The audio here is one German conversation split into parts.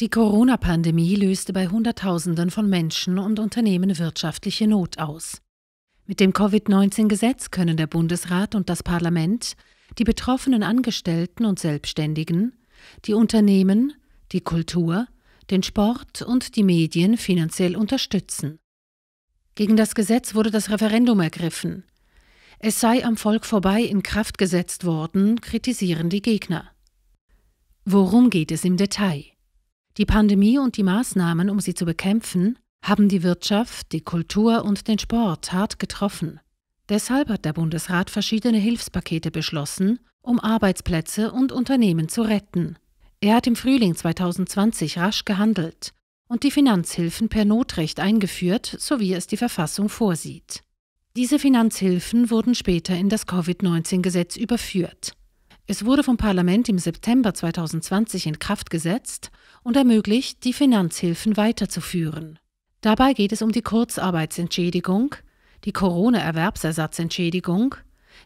Die Corona-Pandemie löste bei Hunderttausenden von Menschen und Unternehmen wirtschaftliche Not aus. Mit dem Covid-19-Gesetz können der Bundesrat und das Parlament die betroffenen Angestellten und Selbstständigen, die Unternehmen, die Kultur, den Sport und die Medien finanziell unterstützen. Gegen das Gesetz wurde das Referendum ergriffen. Es sei am Volk vorbei in Kraft gesetzt worden, kritisieren die Gegner. Worum geht es im Detail? Die Pandemie und die Maßnahmen, um sie zu bekämpfen, haben die Wirtschaft, die Kultur und den Sport hart getroffen. Deshalb hat der Bundesrat verschiedene Hilfspakete beschlossen, um Arbeitsplätze und Unternehmen zu retten. Er hat im Frühling 2020 rasch gehandelt und die Finanzhilfen per Notrecht eingeführt, so wie es die Verfassung vorsieht. Diese Finanzhilfen wurden später in das Covid-19-Gesetz überführt. Es wurde vom Parlament im September 2020 in Kraft gesetzt und ermöglicht, die Finanzhilfen weiterzuführen. Dabei geht es um die Kurzarbeitsentschädigung, die Corona-Erwerbsersatzentschädigung,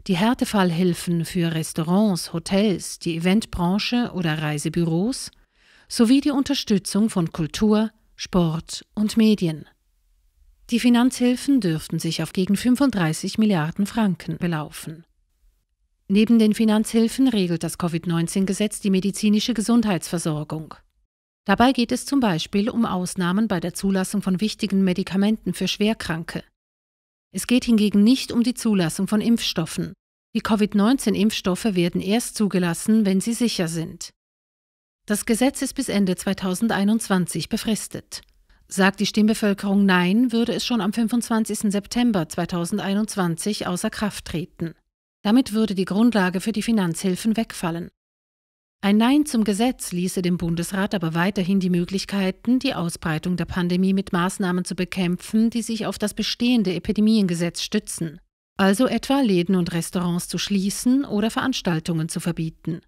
die Härtefallhilfen für Restaurants, Hotels, die Eventbranche oder Reisebüros sowie die Unterstützung von Kultur, Sport und Medien. Die Finanzhilfen dürften sich auf gegen 35 Milliarden Franken belaufen. Neben den Finanzhilfen regelt das Covid-19-Gesetz die medizinische Gesundheitsversorgung. Dabei geht es zum Beispiel um Ausnahmen bei der Zulassung von wichtigen Medikamenten für Schwerkranke. Es geht hingegen nicht um die Zulassung von Impfstoffen. Die Covid-19-Impfstoffe werden erst zugelassen, wenn sie sicher sind. Das Gesetz ist bis Ende 2021 befristet. Sagt die Stimmbevölkerung Nein, würde es schon am 25. September 2021 außer Kraft treten. Damit würde die Grundlage für die Finanzhilfen wegfallen. Ein Nein zum Gesetz ließe dem Bundesrat aber weiterhin die Möglichkeiten, die Ausbreitung der Pandemie mit Maßnahmen zu bekämpfen, die sich auf das bestehende Epidemiengesetz stützen, also etwa Läden und Restaurants zu schließen oder Veranstaltungen zu verbieten.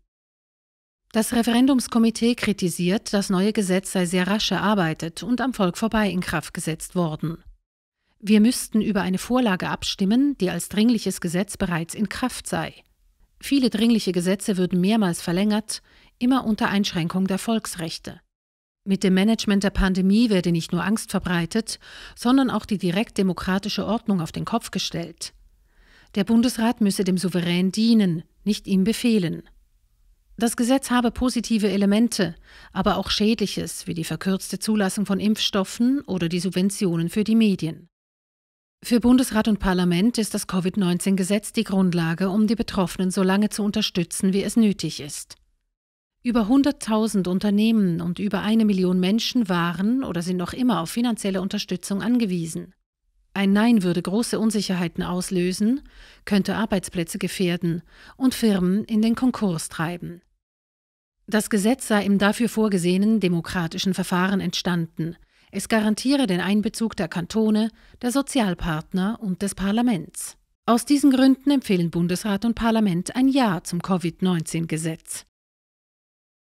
Das Referendumskomitee kritisiert, das neue Gesetz sei sehr rasch erarbeitet und am Volk vorbei in Kraft gesetzt worden. Wir müssten über eine Vorlage abstimmen, die als dringliches Gesetz bereits in Kraft sei. Viele dringliche Gesetze würden mehrmals verlängert, immer unter Einschränkung der Volksrechte. Mit dem Management der Pandemie werde nicht nur Angst verbreitet, sondern auch die direkt demokratische Ordnung auf den Kopf gestellt. Der Bundesrat müsse dem Souverän dienen, nicht ihm befehlen. Das Gesetz habe positive Elemente, aber auch Schädliches, wie die verkürzte Zulassung von Impfstoffen oder die Subventionen für die Medien. Für Bundesrat und Parlament ist das Covid-19-Gesetz die Grundlage, um die Betroffenen so lange zu unterstützen, wie es nötig ist. Über 100.000 Unternehmen und über eine Million Menschen waren oder sind noch immer auf finanzielle Unterstützung angewiesen. Ein Nein würde große Unsicherheiten auslösen, könnte Arbeitsplätze gefährden und Firmen in den Konkurs treiben. Das Gesetz sei im dafür vorgesehenen demokratischen Verfahren entstanden, es garantiere den Einbezug der Kantone, der Sozialpartner und des Parlaments. Aus diesen Gründen empfehlen Bundesrat und Parlament ein Ja zum Covid-19-Gesetz.